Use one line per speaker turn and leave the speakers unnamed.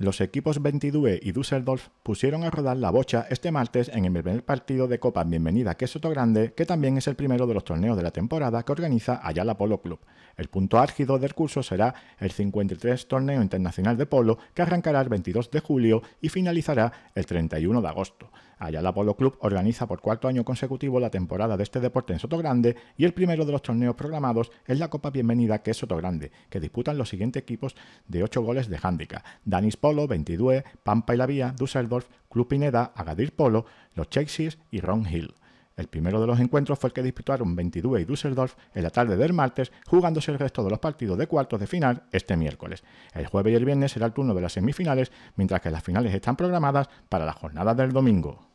Los equipos 22 y Düsseldorf pusieron a rodar la bocha este martes en el primer partido de Copa Bienvenida que Grande, que también es el primero de los torneos de la temporada que organiza allá Ayala Polo Club. El punto álgido del curso será el 53 Torneo Internacional de Polo, que arrancará el 22 de julio y finalizará el 31 de agosto. Allá Ayala Polo Club organiza por cuarto año consecutivo la temporada de este deporte en sotogrande y el primero de los torneos programados es la Copa Bienvenida que es Soto Grande, que disputan los siguientes equipos de 8 goles de hándica Polo 22, Pampa y la Vía, Düsseldorf, Club Pineda, Agadir Polo, Los Chelsea y Ron Hill. El primero de los encuentros fue el que disputaron 22 y Düsseldorf en la tarde del martes, jugándose el resto de los partidos de cuartos de final este miércoles. El jueves y el viernes será el turno de las semifinales, mientras que las finales están programadas para la jornada del domingo.